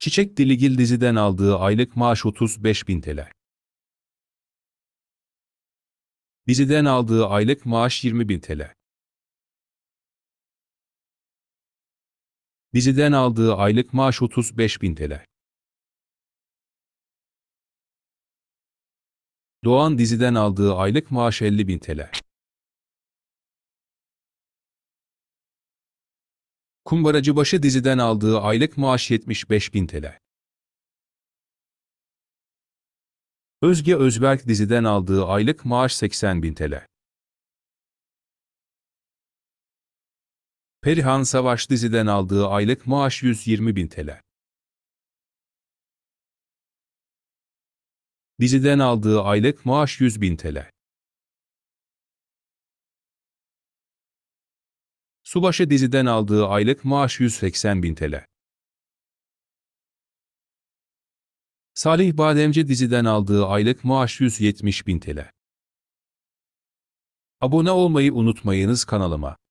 Çiçek Diligil diziden aldığı aylık maaş 35 bin TL. Diziden aldığı aylık maaş 20 bin TL. Diziden aldığı aylık maaş 35 bin TL. Doğan diziden aldığı aylık maaş 50 bin TL. kumbaracıbaşı diziden aldığı aylık maaş 75 bin TL. Özge Özberk diziden aldığı aylık maaş 80 bin TL. Perihan Savaş diziden aldığı aylık maaş 120 bin TL. Diziden aldığı aylık maaş 100 bin TL. Subaşı diziden aldığı aylık maaş 180 bin TL. Salih Bademci diziden aldığı aylık maaş 170 bin TL. Abone olmayı unutmayınız kanalıma.